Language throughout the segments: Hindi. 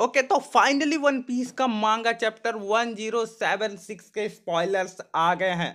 ओके okay, तो फाइनली वन पीस का मांगा चैप्टर 1076 के स्पॉयलर्स आ गए हैं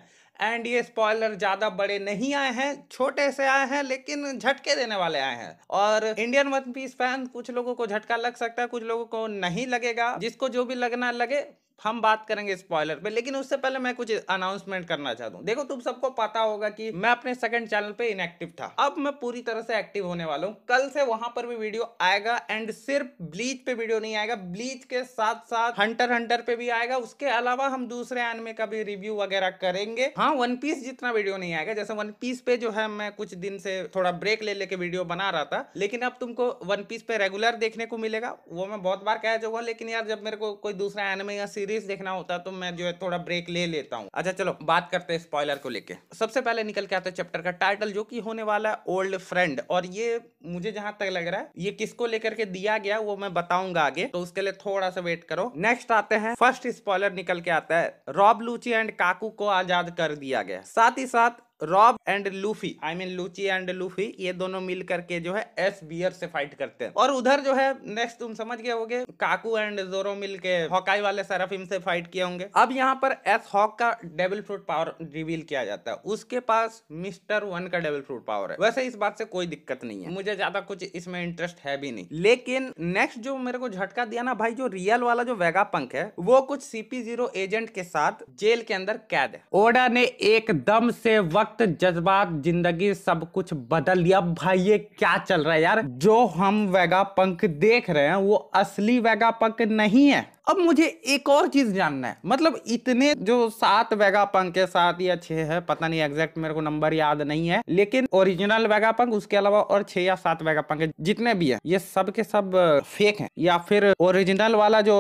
एंड ये स्पॉयलर ज़्यादा बड़े नहीं आए हैं छोटे से आए हैं लेकिन झटके देने वाले आए हैं और इंडियन वन पीस फैन कुछ लोगों को झटका लग सकता है कुछ लोगों को नहीं लगेगा जिसको जो भी लगना लगे हम बात करेंगे स्पॉयलर पे लेकिन उससे पहले मैं कुछ अनाउंसमेंट करना चाहता हूँ देखो तुम सबको पता होगा कि मैं अपने सेकंड चैनल पे इनएक्टिव था अब मैं पूरी तरह से एक्टिव होने वाला हूँ कल से वहां पर भी वीडियो आएगा एंड सिर्फ ब्लीच पे वीडियो नहीं आएगा ब्लीच के साथ साथ हंटर हंटर पे भी आएगा उसके अलावा हम दूसरे एनमे का भी रिव्यू वगैरह करेंगे हाँ वन पीस जितना वीडियो नहीं आएगा जैसे वन पीस पे जो है मैं कुछ दिन से थोड़ा ब्रेक ले लेके वीडियो बना रहा था लेकिन अब तुमको वन पीस पे रेगुलर देखने को मिलेगा वो मैं बहुत बार कह चुका लेकिन यार जब मेरे को कोई दूसरा एनमे या सीरीज सीरीज देखना होता तो मैं जो है थोड़ा ब्रेक ले लेता हूँ अच्छा चलो बात करते हैं स्पॉयलर को लेके सबसे पहले निकल के आते हैं चैप्टर का टाइटल जो कि होने वाला है ओल्ड फ्रेंड और ये मुझे जहां तक लग रहा है ये किसको लेकर के दिया गया वो मैं बताऊंगा आगे तो उसके लिए थोड़ा सा वेट करो नेक्स्ट आते हैं फर्स्ट स्पॉयलर निकल के आता है रॉब लूची एंड काकू को आजाद कर दिया गया साथ ही साथ Rob and Luffy I mean Lucci and Luffy ये दोनों मिल करके जो है एस बियर से फाइट करते हैं और उधर जो है नेक्स्ट तुम समझ गए होगे काकू एंड जोरो मिल के हॉकाई वाले सराफिम से फाइट किए होंगे अब यहाँ पर एस हॉक का डेबल फ्रूट पावर रिवील किया जाता है उसके पास मिस्टर वन का डेबल फ्रूट पावर है वैसे इस बात से कोई दिक्कत नहीं है मुझे ज्यादा कुछ इसमें इंटरेस्ट है भी नहीं लेकिन नेक्स्ट जो मेरे को झटका दिया ना भाई जो रियल वाला जो वेगा पंक है वो कुछ सीपी जीरो एजेंट के साथ जेल के अंदर कैद है ओडा ने एकदम से वक्त वक्त जज्बात जिंदगी सब कुछ बदल दिया भाई ये क्या चल रहा है यार जो हम वेगा पंख देख रहे हैं वो असली वेगा पंख नहीं है अब मुझे एक और चीज जानना है मतलब इतने जो सात वेगा पंख है सात या छह है पता नहीं एग्जैक्ट मेरे को नंबर याद नहीं है लेकिन ओरिजिनल वेगा पंख उसके अलावा और छह या सात वेगा पंख जितने भी है ये सब के सब फेक है या फिर ओरिजिनल वाला जो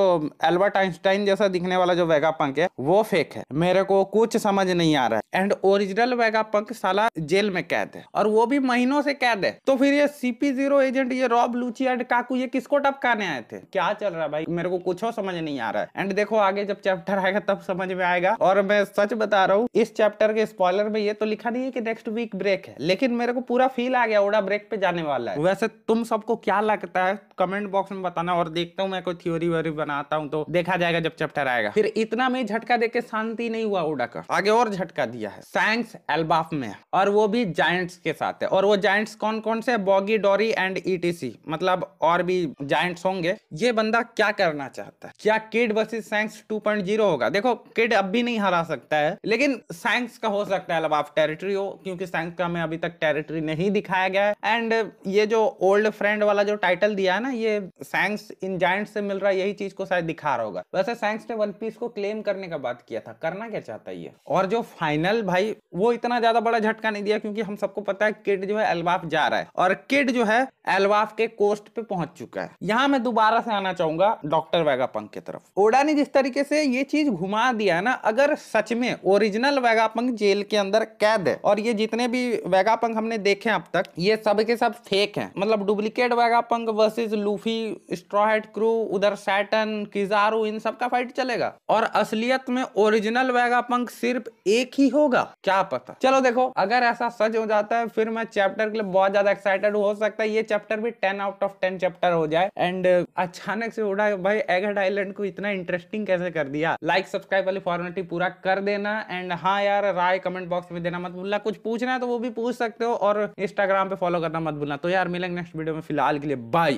एल्बर्ट आइंस्टाइन जैसा दिखने वाला जो वेगा पंख है वो फेक है मेरे को कुछ समझ नहीं आ रहा है एंड ओरिजिनल वेगा पंख साला जेल में कैद है और वो भी महीनों से कैद है तो फिर ये सीपी जीरो एजेंट ये रॉब लूची एंड काकू ये किसको टपकाने आए थे क्या चल रहा है भाई मेरे को कुछ और समझ समझ नहीं आ रहा है एंड देखो आगे जब चैप्टर आएगा तब समझ में आएगा और मैं सच बता रहा हूँ इस चैप्टर के स्पॉयलर में ये तो लिखा नहीं है कि नेक्स्ट वीक ब्रेक है लेकिन मेरे को पूरा फील आ गया ओडा ब्रेक पे जाने वाला है वैसे तुम सबको क्या लगता है कमेंट बॉक्स में बताना और देखता हूँ मैं कोई थ्योरी व्योरी बनाता हूँ तो देखा जाएगा जब चैप्टर आएगा फिर इतना में झटका देके शांति नहीं हुआ ओडा का आगे और झटका दिया है सैंक्स एल्बाफ में और वो भी जायंट्स के साथ है और वो जायंट्स कौन कौन से बॉगी डोरी एंड ईटीसी मतलब और भी जायंट्स होंगे ये बंदा क्या करना चाहता है क्या किड वर्सेस सैंक्स 2.0 होगा देखो किड अब भी नहीं हरा सकता है लेकिन सैंक्स का हो सकता है लबाफ टेरिटरी हो क्योंकि सैंक्स का हमें अभी तक टेरिटरी नहीं दिखाया गया है एंड ये जो ओल्ड फ्रेंड वाला जो टाइटल दिया है ना ये सैंक्स इन जाइंट से मिल रहा है यही चीज को शायद दिखा रहा होगा वैसे सैंक्स ने वन पीस को क्लेम करने का बात किया था करना क्या चाहता है ये और जो फाइनल भाई वो इतना ज्यादा बड़ा झटका नहीं दिया क्योंकि हम सबको पता है किड जो है अलबाफ जा रहा है और किड जो है अलबाफ के कोस्ट पे पहुंच चुका है यहाँ मैं दोबारा से आना चाहूंगा डॉक्टर वेगापंक के तरफ ओडा ने जिस तरीके से ये चीज घुमा दिया है ना अगर सच में ओरिजिनल वेगापंग जेल के अंदर कैद है और ये जितने भी वेगापंग हमने देखे अब तक ये सब के सब फेक है मतलब duplicate Vegapunk versus Luffy straw hat crew उधर सैटन किजारू इन सब का फाइट चलेगा और असलियत में ओरिजिनल वेगापंग सिर्फ एक ही होगा क्या पता चलो देखो अगर ऐसा सच हो जाता है फिर मैं चैप्टर के लिए बहुत ज्यादा एक्साइटेड हो सकता है ये चैप्टर भी ten out of ten chapter हो जाए एंड अचानक से उड़ा भाई एगर डायलेट कंटेंट को इतना इंटरेस्टिंग कैसे कर दिया लाइक सब्सक्राइब वाली फॉर्मेलिटी पूरा कर देना एंड हाँ यार राय कमेंट बॉक्स में देना मत भूलना कुछ पूछना है तो वो भी पूछ सकते हो और इंस्टाग्राम पे फॉलो करना मत भूलना तो यार मिलेंगे नेक्स्ट वीडियो में फिलहाल के लिए बाय